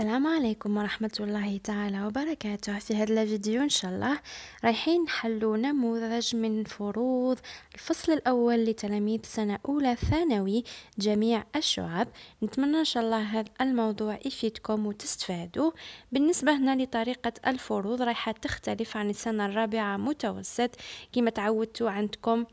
السلام عليكم ورحمة الله تعالى وبركاته في هذا الفيديو إن شاء الله رايحين نحلو نموذج من فروض الفصل الأول لتلاميذ سنة أولى ثانوي جميع الشعب نتمنى إن شاء الله هذا الموضوع يفيدكم وتستفادوا بالنسبة هنا لطريقة الفروض رايحة تختلف عن السنة الرابعة متوسط كما تعودتوا عندكم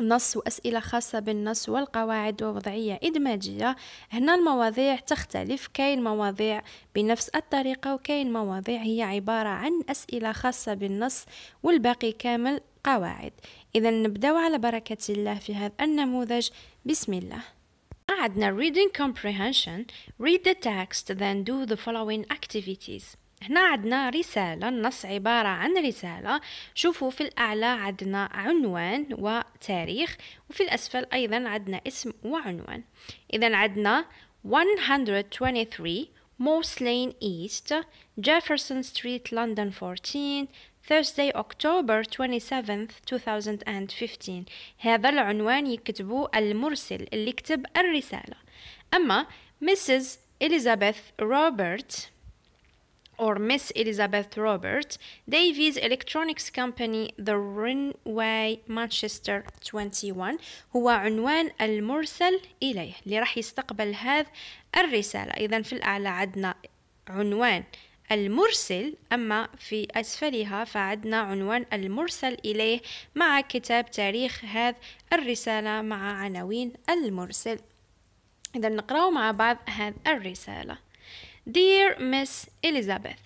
نص وأسئلة خاصة بالنص والقواعد ووضعية إدماجية هنا المواضيع تختلف كاين مواضيع بنفس الطريقة وكاين مواضيع هي عبارة عن أسئلة خاصة بالنص والباقي كامل قواعد إذا نبدأ على بركة الله في هذا النموذج بسم الله قعدنا reading comprehension read the text then do the following activities هنا عندنا رسالة النص عبارة عن رسالة شوفوا في الأعلى عندنا عنوان وتاريخ وفي الأسفل أيضا عندنا اسم وعنوان إذا عندنا 123 Moss Lane East Jefferson Street London 14 Thursday October 27 2015 هذا العنوان يكتبو المرسل اللي كتب الرسالة أما Mrs. Elizabeth Roberts or Miss Elizabeth Robert, Davies Electronics Company, The Runway, Manchester 21 هو عنوان المرسل إليه اللي راح يستقبل هذا الرسالة إذا في الأعلى عندنا عنوان المرسل أما في أسفلها فعندنا عنوان المرسل إليه مع كتاب تاريخ هذا الرسالة مع عناوين المرسل إذا نقرأ مع بعض هذه الرسالة Dear Miss Elizabeth,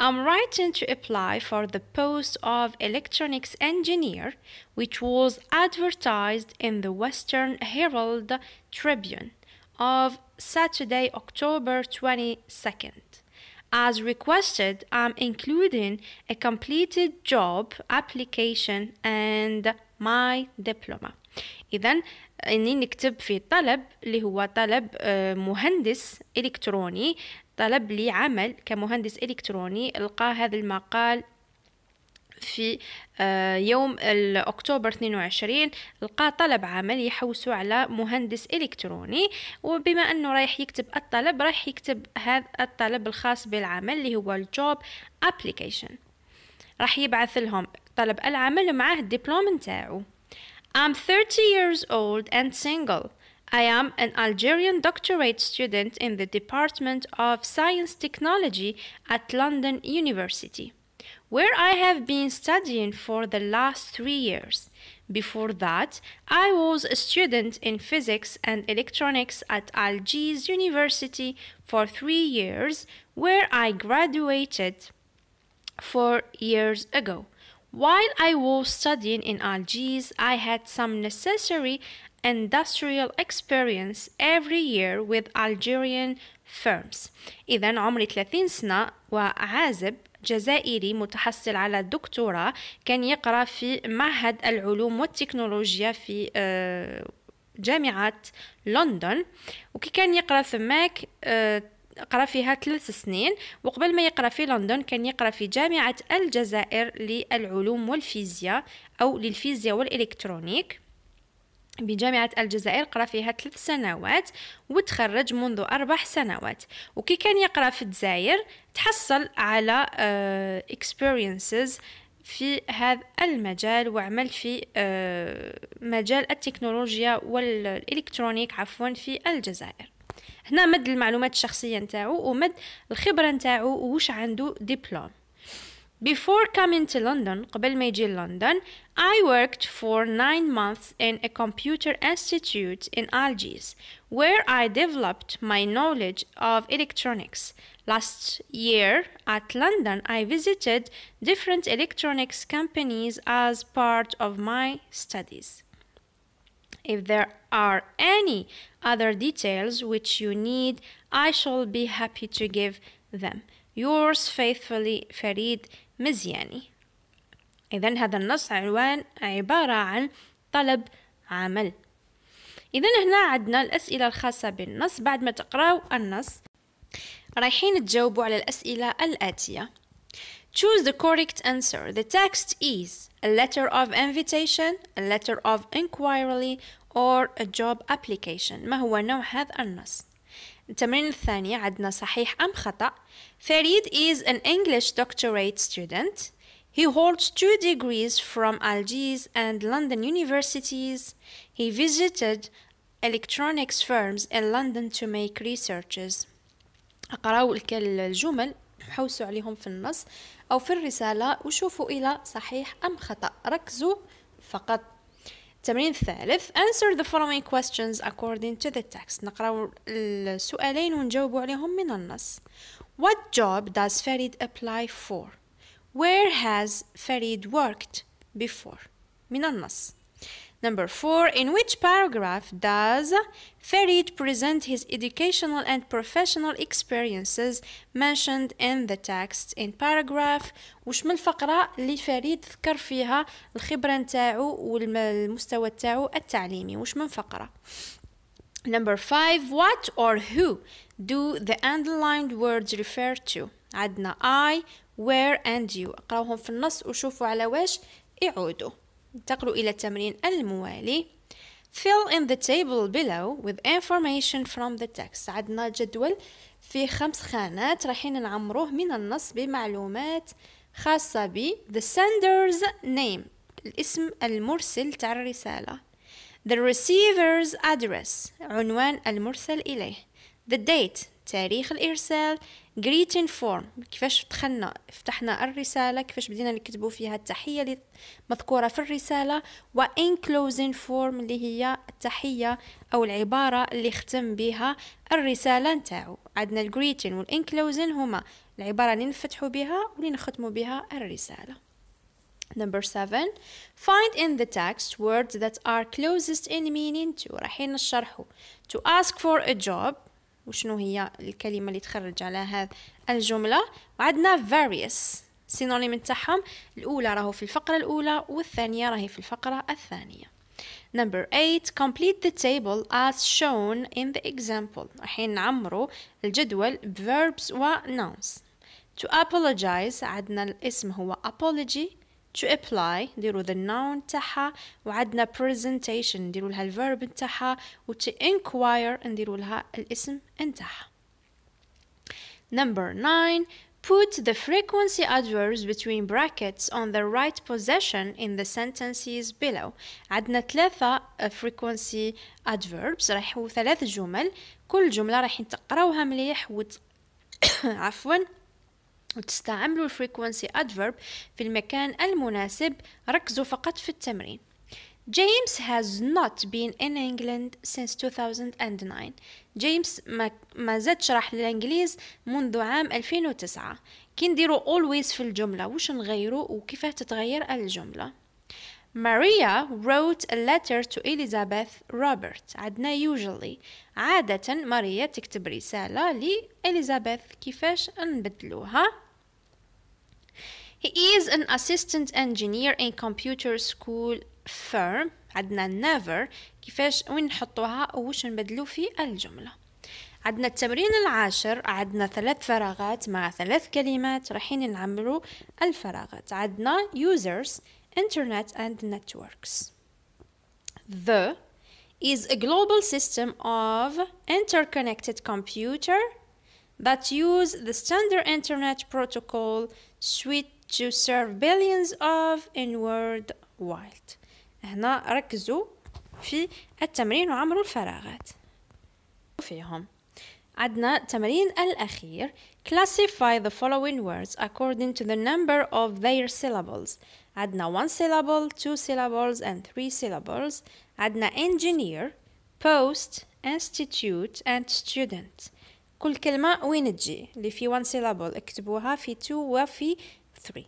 I'm writing to apply for the post of electronics engineer, which was advertised in the Western Herald Tribune of Saturday, October 22nd. As requested, I'm including a completed job application and my diploma. إذا اني نكتب في طلب اللي هو طلب آه، مهندس الكتروني طلب لي عمل كمهندس الكتروني لقى هذا المقال في آه، يوم اكتوبر 22 لقى طلب عمل يحوسوا على مهندس الكتروني وبما انه رايح يكتب الطلب رايح يكتب هذا الطلب الخاص بالعمل اللي هو الجوب ابلكيشن راح يبعث لهم طلب العمل معاه الدبلوم نتاعو I'm 30 years old and single. I am an Algerian doctorate student in the Department of Science Technology at London University, where I have been studying for the last three years. Before that, I was a student in physics and electronics at Algiers University for three years, where I graduated four years ago. While I was studying in Algiers, I had some necessary industrial experience every year with Algerian firms. إذا عمري 30 سنة وعازب جزائري متحصل على الدكتوراه كان يقرأ في معهد العلوم والتكنولوجيا في آه، جامعة لندن وكي كان يقرأ ثماك قرا فيها ثلاث سنين وقبل ما يقرا في لندن كان يقرا في جامعة الجزائر للعلوم والفيزياء أو للفيزياء والإلكترونيك بجامعة الجزائر قرا فيها ثلاث سنوات وتخرج منذ أربع سنوات وكي كان يقرا في الجزائر تحصل على آه، experiences في هذا المجال وعمل في آه، مجال التكنولوجيا والإلكترونيك عفوا في الجزائر هنا مد المعلومات الشخصيه نتاعو ومد الخبره نتاعو واش عنده دبلوم Before coming to London, قبل ما يجي لندن, I worked for nine months in a computer institute in Algiers, where I developed my knowledge of electronics. Last year at London, I visited different electronics companies as part of my studies. If there are any other details which you need, I shall be happy to give them. Yours faithfully Farid Miziani. إذا هذا النص عنوان عبارة عن طلب عمل. إذا هنا عندنا الأسئلة الخاصة بالنص بعد ما تقراو النص رايحين تجاوبوا على الأسئلة الآتية Choose the correct answer. The text is a letter of invitation, a letter of inquiry, or a job application. ما هو نوع هذا النص؟ التمرين الثاني عندنا صحيح أم خطأ. فريد is an English doctorate student. He holds two degrees from Algiers and London universities. He visited electronics firms in London to make researches. أقرأوا الجمل حوسوا عليهم في النص أو في الرسالة وشوفوا إلى صحيح أم خطأ ركزوا فقط التمرين الثالث answer the following questions according to the text نقراو السؤالين ونجاوب عليهم من النص what job does Farid apply for where has Farid worked before من النص Number four, in which paragraph does Farid present his educational and professional experiences mentioned in the text? In paragraph وش من الفقرة اللي فريد ذكر فيها الخبرة نتاعو والمستوى نتاعو التعليمي وش من فقرة؟ Number five, what or who do the underlined words refer to? عندنا I, where and you. اقراوهم في النص وشوفوا على واش يعودوا. انتقلوا إلى التمرين الموالي Fill in the table below with information from the text عندنا جدول في خمس خانات رايحين نعمروه من النص بمعلومات خاصة ب the sender's name الاسم المرسل تاع الرسالة the receiver's address عنوان المرسل إليه the date تاريخ الارسال greeting form كيفاش دخلنا فتحنا الرساله كيفاش بدينا نكتبوا فيها التحيه اللي مذكوره في الرساله و enclosing form اللي هي التحيه او العباره اللي ختم بها الرساله نتاعو عندنا greeting enclosing هما العباره اللي نفتحوا بها واللي نختموا بها الرساله Number seven, find in the text words that are closest in meaning to رايحين نشرحو to ask for a job وشنو هي الكلمه اللي تخرج على هذا الجمله وعندنا various سينونيم تاعهم الاولى راهو في الفقره الاولى والثانيه راهي في الفقره الثانيه Number 8 complete the table as shown in the example الحين نعمرو الجدول verbs و nouns To apologize عندنا الاسم هو apology to apply نديرو the noun تاعها وعندنا presentation ديروا لها الverb نتاعها و to inquire نديروا لها الاسم نتاعها number 9 Put the frequency adverbs between brackets on the right position in the sentences below. عندنا ثلاثة frequency adverbs رايحو ثلاث جمل كل جملة راح تقراوها مليح وت... عفوا وتستعملوا الفريكونسي adverb في المكان المناسب ركزوا فقط في التمرين James has not been in England since 2009 جيمس ما, ما زادش راح للانجليز منذ عام 2009 كي نديرو always في الجملة وش نغيرو وكيفاه تتغير الجملة ماريا wrote a letter to Elizabeth Robert عندنا usually عادة ماريا تكتب رسالة لإليزابيث كيفاش نبدلوها He is an assistant engineer in computer school firm عدنا never كيفاش وين نحطوها وش نبدلو في الجملة عدنا التمرين العاشر عدنا ثلاث فراغات مع ثلاث كلمات رحين نعملو الفراغات عدنا users internet and networks the is a global system of interconnected computer that use the standard internet protocol suite to serve billions of in world wide هنا ركزوا في التمرين وعمروا الفراغات فيهم عدنا التمرين الأخير classify the following words according to the number of their syllables عدنا one syllable, two syllables and three syllables عدنا engineer, post, institute and student كل كلمة وين تجي اللي في وان سيلابل اكتبوها في تو وفي ثري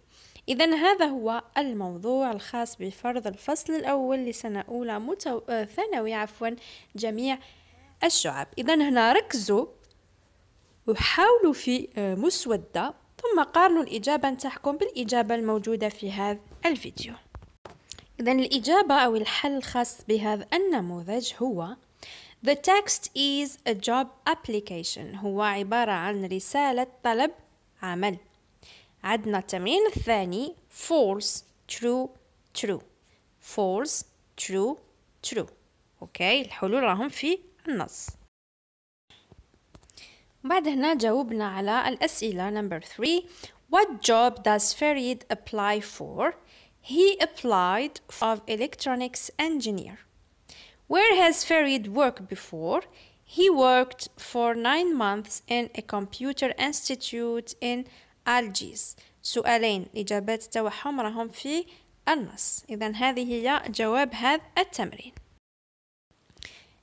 إذا هذا هو الموضوع الخاص بفرض الفصل الأول لسنة أولى متو... آه، ثانوي عفوا جميع الشعب إذا هنا ركزوا وحاولوا في آه، مسودة ثم قارنوا الإجابة نتاعكم بالإجابة الموجودة في هذا الفيديو إذا الإجابة أو الحل الخاص بهذا النموذج هو The text is a job application هو عبارة عن رسالة طلب عمل عدنا التمرين الثاني false true true false true true Okay. الحلول راهم في النص بعد هنا جاوبنا على الأسئلة number 3 What job does Farid apply for? He applied for electronics engineer where has Farid worked before? He worked for nine months in a computer institute in Algiers. سؤالين إجابات تاعهم راهم في النص إذا هذه هي جواب هذا التمرين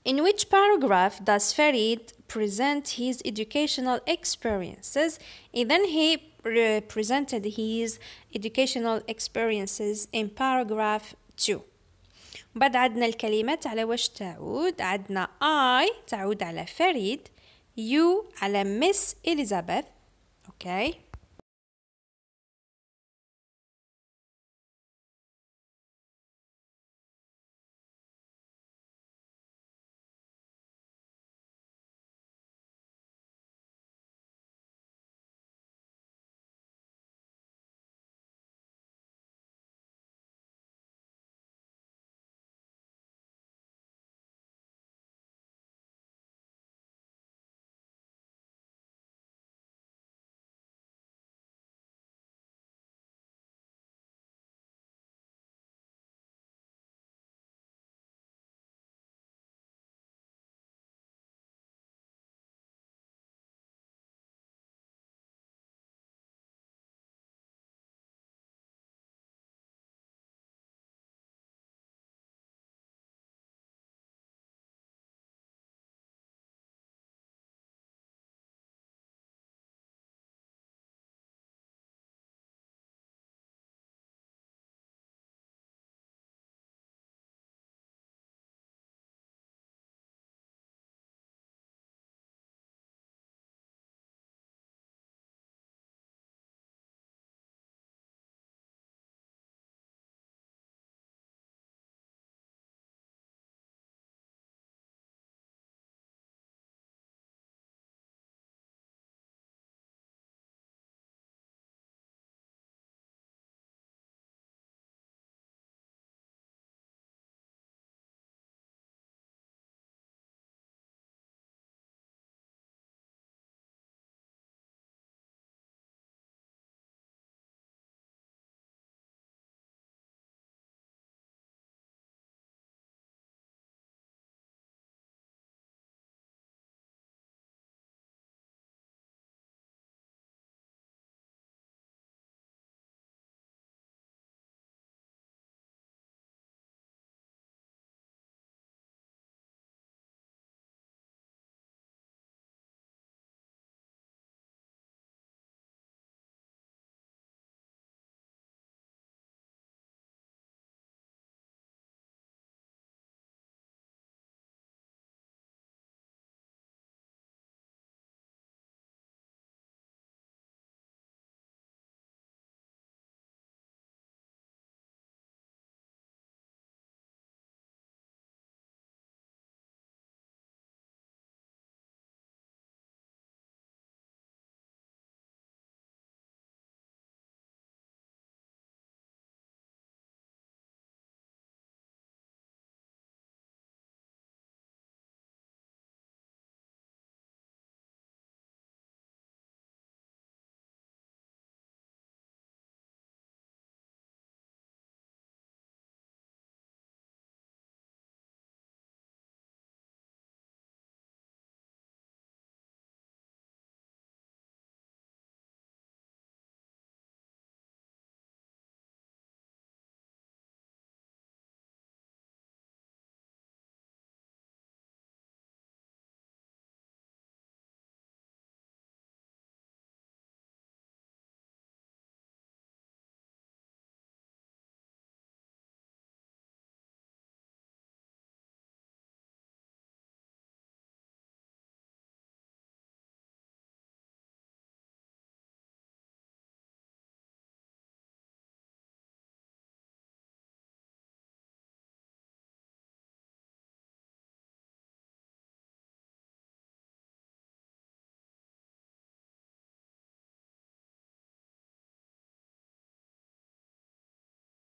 In which paragraph does Farid present his educational experiences? إذا he presented his educational experiences in paragraph 2 بعد عندنا الكلمات على واش تعود عندنا I تعود على فريد يو على مس إليزابيث أوكي okay.